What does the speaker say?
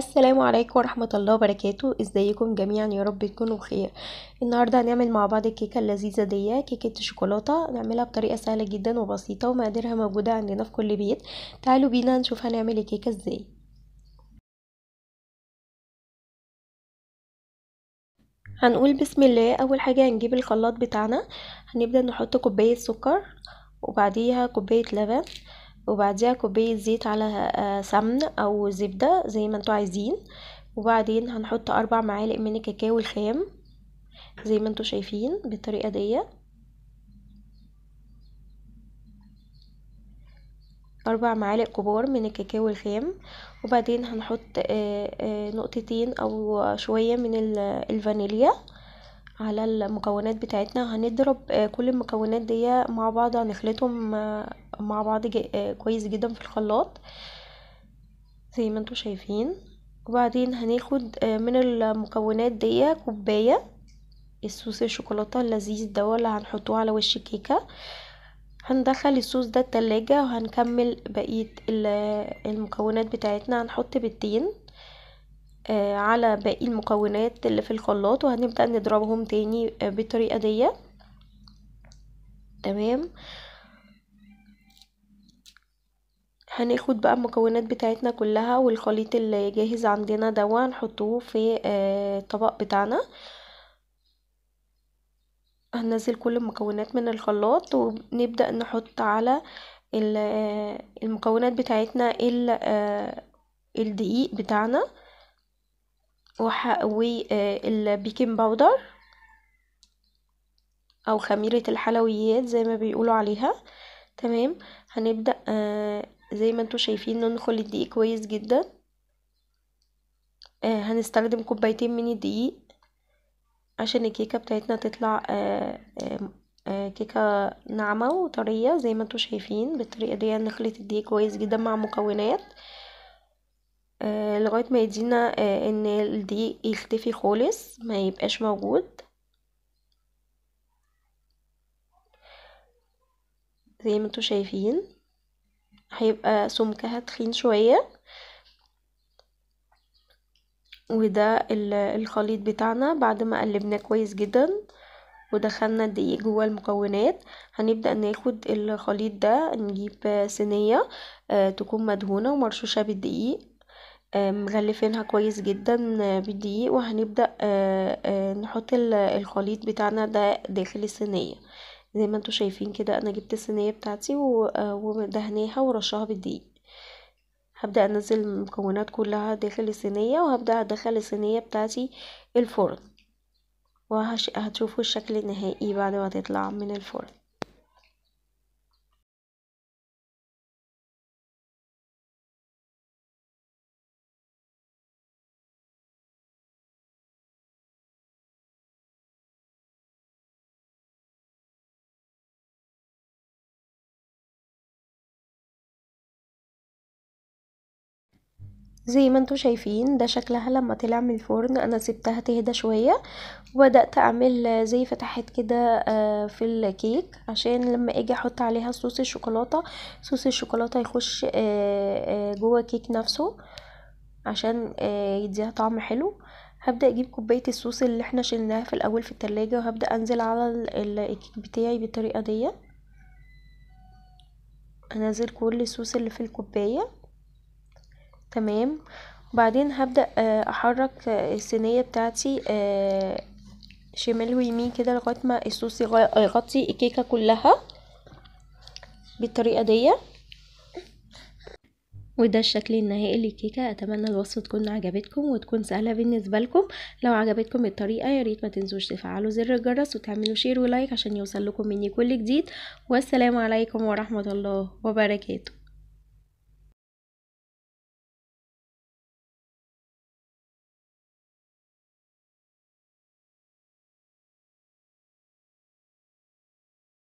السلام عليكم ورحمة الله وبركاته ازيكم جميعا يا رب تكونوا بخير النهاردة هنعمل مع بعض الكيكة اللذيذة دي كيكة الشوكولاتة نعملها بطريقة سهلة جدا وبسيطة ومقاديرها موجودة عندنا في كل بيت تعالوا بينا نشوف هنعمل الكيكة ازاي هنقول بسم الله اول حاجة هنجيب الخلاط بتاعنا هنبدأ نحط كوباية سكر وبعديها كوباية لبن وبعديها كوباية زيت على آه، سمن أو زبدة زي ما انتوا عايزين وبعدين هنحط أربع معالق من الكاكاو الخام زي ما انتوا شايفين بالطريقة دي أربع معالق كبار من الكاكاو الخام وبعدين هنحط آه، آه، نقطتين أو شوية من الفانيليا على المكونات بتاعتنا هنضرب كل المكونات دي مع بعض هنخلطهم مع بعض آه، كويس جدا في الخلاط زي ما انتم شايفين وبعدين هناخد آه، من المكونات دي كوبايه الصوص الشوكولاته اللذيذ ده اللي هنحطوه على وش الكيكه هندخل الصوص ده التلاجة وهنكمل بقية المكونات بتاعتنا هنحط بيضتين آه، على باقي المكونات اللي في الخلاط وهنبدأ نضربهم تاني بالطريقة دي تمام هناخد بقى المكونات بتاعتنا كلها والخليط اللي جاهز عندنا دوا نحطه في الطبق آه، بتاعنا هننزل كل المكونات من الخلاط ونبدأ نحط على آه، المكونات بتاعتنا آه، الدقيق بتاعنا والبيكنج باودر او خميرة الحلويات زي ما بيقولوا عليها تمام هنبدأ زي ما انتوا شايفين ننخل الدقيق كويس جدا آه هنستخدم كوبايتين من الدقيق عشان الكيكه بتاعتنا تطلع آه آه آه كيكه ناعمه وطريه زي ما انتوا شايفين بالطريقه دي نخلط الدقيق كويس جدا مع مكونات آه لغايه ما يدينا آه ان الدقيق يختفي خالص ما يبقاش موجود زي ما انتوا شايفين هيبقى سمكها تخين شوية وده الخليط بتاعنا بعد ما قلبناه كويس جدا ودخلنا الدقيق جوه المكونات هنبدأ ناخد الخليط ده نجيب صينية آه، تكون مدهونة ومرشوشة بالدقيق آه، مغلفينها كويس جدا آه، بالدقيق وهنبدأ نحط الخليط بتاعنا ده داخل الصينية زي ما انتوا شايفين كده انا جبت الصينيه بتاعتي آه، ودهنيها ورشاها بالدقيق هبدا انزل المكونات كلها داخل الصينيه وهبدا ادخل الصينيه بتاعتي الفرن وهتشوفوا الشكل النهائي بعد ما تطلع من الفرن زي ما انتوا شايفين ده شكلها لما طلع من الفرن انا سبتها تهدى شوية وبدأت اعمل زي فتحات كده آه، في الكيك عشان لما اجي احط عليها صوص الشوكولاتة صوص الشوكولاتة يخش آه، آه، جوه الكيك نفسه عشان يديها طعم حلو هبدأ اجيب كوباية الصوص اللي احنا شلناها في الاول في التلاجة وهبدأ انزل على الكيك بتاعي بالطريقة دي انزل كل الصوص اللي في الكوبايه تمام وبعدين هبدأ آه، احرك آه، الصينية بتاعتي آه، شمال ويمين كده لغاية ما الصوص يغطي الكيكة كلها بالطريقة دي وده الشكل النهائي للكيكة اتمنى الوصفة تكون عجبتكم وتكون سهلة بالنسبة لكم لو عجبتكم الطريقة ياريت ما تنسوش تفعلوا زر الجرس وتعملوا شير ولايك عشان يوصل لكم مني كل جديد والسلام عليكم ورحمة الله وبركاته